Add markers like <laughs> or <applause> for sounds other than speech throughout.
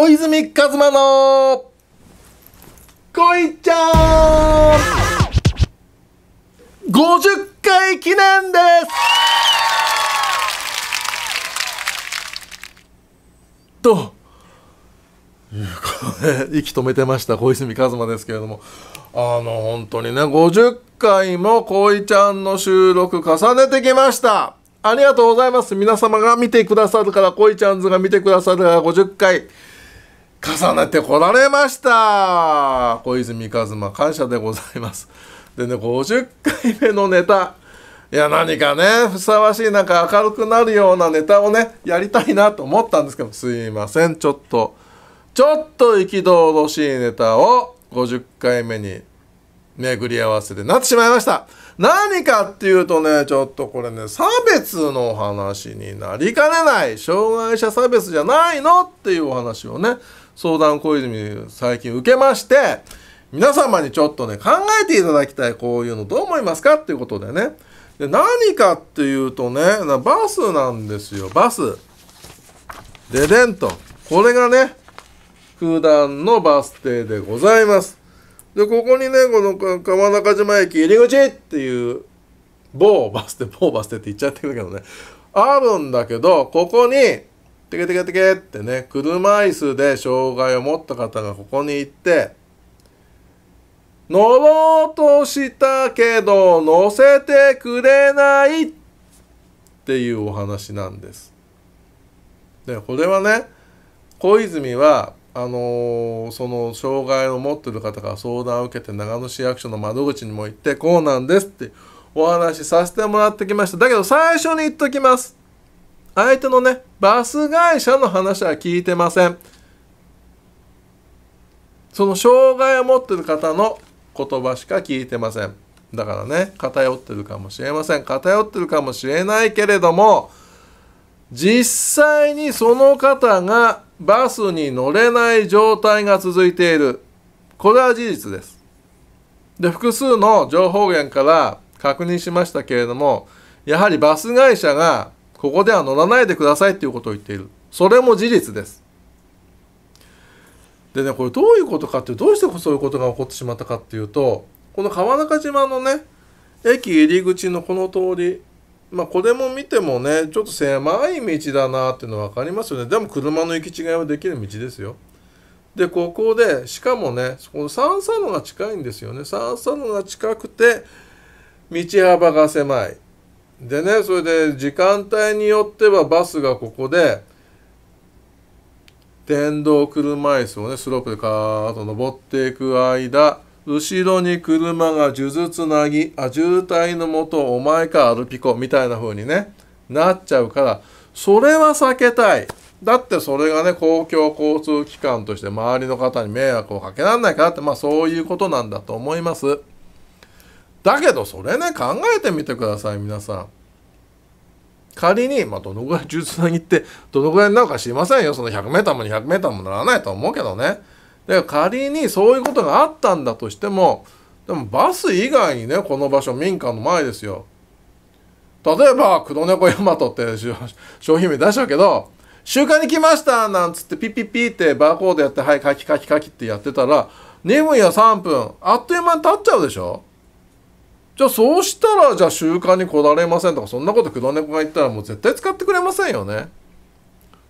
小泉一馬のこいちゃん50回記念ですという <laughs> 息止めてました小泉一馬ですけれどもあの本当にね50回も恋ちゃんの収録重ねてきましたありがとうございます皆様が見てくださるから恋ちゃんズが見てくださるから50回重ねてこられました小泉一馬感謝でございますでね50回目のネタいや何かねふさわしいなんか明るくなるようなネタをねやりたいなと思ったんですけどすいませんちょっとちょっと憤しいネタを50回目に巡り合わせでなってしまいました何かっていうとねちょっとこれね差別の話になりかねない障害者差別じゃないのっていうお話をね相談小泉最近受けまして、皆様にちょっとね、考えていただきたい、こういうのどう思いますかっていうことでね。で、何かっていうとね、バスなんですよ、バス。ででんと。これがね、普段のバス停でございます。で、ここにね、この川中島駅入り口っていう某バス停、某バス停って言っちゃってるけどね、あるんだけど、ここにテケテケテケってね、車椅子で障害を持った方がここに行って、乗ろうとしたけど乗せてくれないっていうお話なんです。で、これはね、小泉は、あのー、その障害を持ってる方から相談を受けて長野市役所の窓口にも行ってこうなんですってお話しさせてもらってきました。だけど最初に言っときます。相手のね、バス会社の話は聞いてません。その障害を持ってる方の言葉しか聞いてません。だからね、偏ってるかもしれません。偏ってるかもしれないけれども、実際にその方がバスに乗れない状態が続いている。これは事実です。で、複数の情報源から確認しましたけれども、やはりバス会社がここでは乗らないでくださいっていうことを言っているそれも事実ですでねこれどういうことかってどうしてそういうことが起こってしまったかっていうとこの川中島のね駅入り口のこの通りまあこれも見てもねちょっと狭い道だなっていうのは分かりますよねでも車の行き違いはできる道ですよでここでしかもねこの三々路が近いんですよね三々路が近くて道幅が狭いでねそれで時間帯によってはバスがここで電動車椅子をねスロープでカーッと登っていく間後ろに車が数珠つなぎあ渋滞のもとお前かアルピコみたいな風にねなっちゃうからそれは避けたいだってそれがね公共交通機関として周りの方に迷惑をかけられないからってまあそういうことなんだと思います。だけどそれね考えてみてください皆さん仮に、まあ、どのぐらい中つなぎってどのぐらいになるか知りませんよその 100m も 200m もならないと思うけどねで仮にそういうことがあったんだとしてもでもバス以外にねこの場所民家の前ですよ例えば黒猫ヤマトって商品名出しちゃうけど「集荷に来ました!」なんつってピッピッピってバーコードやって「はいカキカキカキ」ってやってたら2分や3分あっという間に経っちゃうでしょじゃあそうしたらじゃあ習慣にこだわれませんとかそんなこと黒猫が言ったらもう絶対使ってくれませんよね。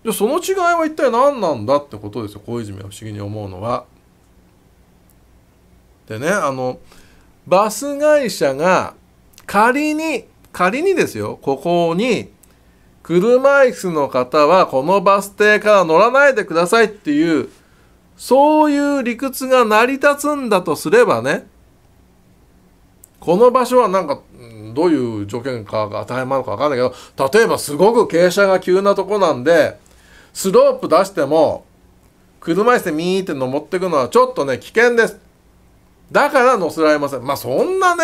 じゃあその違いは一体何なんだってことですよ小泉は不思議に思うのは。でねあのバス会社が仮に仮にですよここに車椅子の方はこのバス停から乗らないでくださいっていうそういう理屈が成り立つんだとすればねこの場所はなんか、どういう条件かが当たり前なのかわかんないけど、例えばすごく傾斜が急なとこなんで、スロープ出しても、車椅子でミーって登っていくのはちょっとね、危険です。だから乗せられません。まあ、そんなね、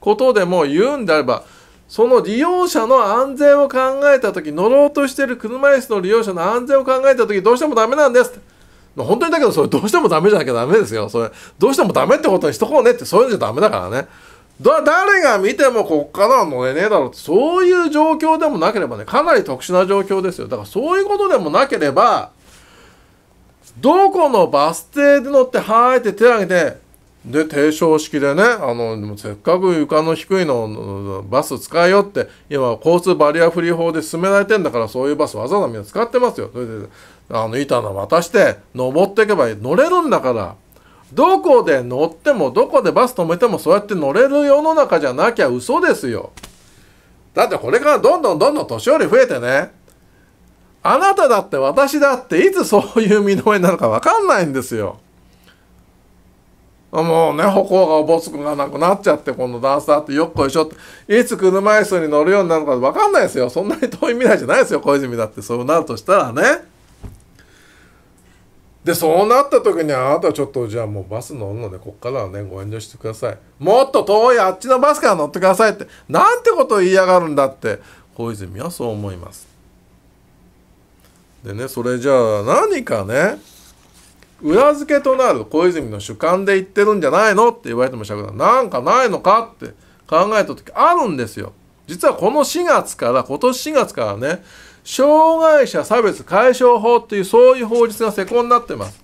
ことでも言うんであれば、その利用者の安全を考えたとき、乗ろうとしてる車椅子の利用者の安全を考えたとき、どうしてもダメなんですって。本当にだけど、それどうしてもダメじゃなきゃダメですよ。それ、どうしてもダメってことにしとこうねって、そういうのじゃダメだからね。だ誰が見てもここからは乗れねえだろってそういう状況でもなければねかなり特殊な状況ですよだからそういうことでもなければどこのバス停で乗ってはーいって手を挙げてで低床式でねあのせっかく床の低いのバス使えよって今交通バリアフリー法で進められてんだからそういうバスわざわざみんな使ってますよそれであの板の渡して登っていけば乗れるんだからどこで乗ってもどこでバス止めてもそうやって乗れる世の中じゃなきゃ嘘ですよ。だってこれからどんどんどんどん年寄り増えてね。あなただって私だっていつそういう身の上になるかわかんないんですよ。もうね、歩行がおぼつくがなくなっちゃって、この段差ってよっこいしょって、いつ車椅子に乗るようになるかわかんないですよ。そんなに遠い未来じゃないですよ、小泉だってそうなるとしたらね。でそうなった時にあなたちょっとじゃあもうバス乗るのでこっからはねご遠慮してくださいもっと遠いあっちのバスから乗ってくださいってなんてことを言いやがるんだって小泉はそう思いますでねそれじゃあ何かね裏付けとなる小泉の主観で言ってるんじゃないのって言われてもしたけどなんかないのかって考えた時あるんですよ実はこの4月から、今年4月からね、障害者差別解消法っていう、そういう法律が施行になってます。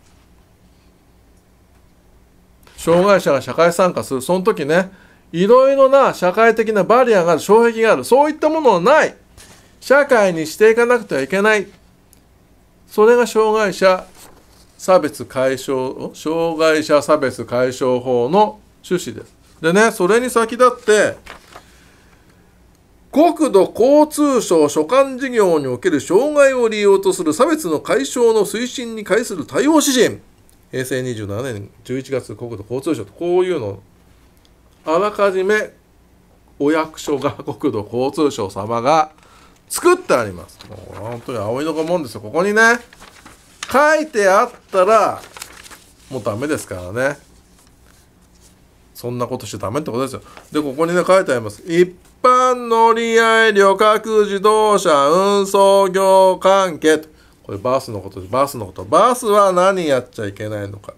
障害者が社会参加する、その時ね、いろいろな社会的なバリアがある、障壁がある、そういったもののない、社会にしていかなくてはいけない。それが障害者差別解消、障害者差別解消法の趣旨です。でね、それに先立って、国土交通省所管事業における障害を利用とする差別の解消の推進に対する対応指針平成27年11月国土交通省とこういうのあらかじめお役所が国土交通省様が作ってありますもう本当に葵の子もんですよここにね書いてあったらもうダメですからねそんなことしてダメってことですよ。で、ここにね、書いてあります。一般乗り合い旅客自動車運送業関係と。これバスのことです。バスのこと。バスは何やっちゃいけないのか。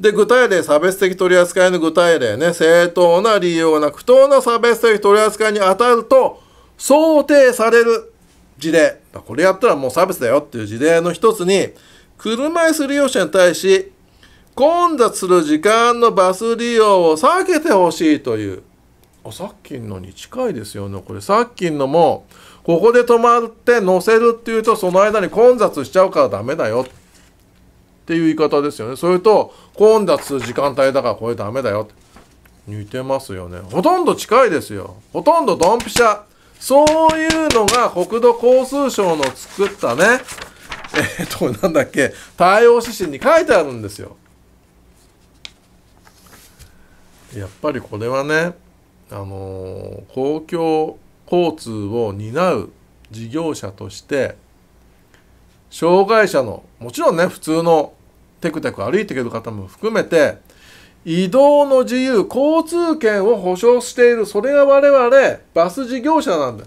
で、具体例、差別的取り扱いの具体例ね、正当な理由がなく、不当な差別的取り扱いに当たると、想定される事例。これやったらもう差別だよっていう事例の一つに、車椅子利用者に対し、混雑する時間のバス利用を避けてほしいというあさっきのに近いですよねこれさっきのもここで止まって乗せるっていうとその間に混雑しちゃうからダメだよっていう言い方ですよねそれと混雑する時間帯だからこれダメだよ似てますよねほとんど近いですよほとんどドンピシャそういうのが国土交通省の作ったねえっとなんだっけ対応指針に書いてあるんですよやっぱりこれはねあの公共交通を担う事業者として障害者のもちろんね普通のテクテク歩いていける方も含めて移動の自由交通権を保障しているそれが我々バス事業者なんだ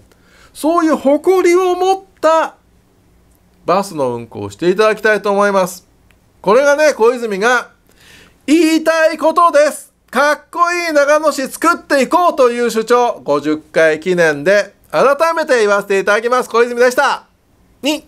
そういう誇りを持ったバスの運行をしていただきたいと思いますこれがね小泉が言いたいことですかっこいい長野市作っていこうという主張、50回記念で改めて言わせていただきます。小泉でした。に。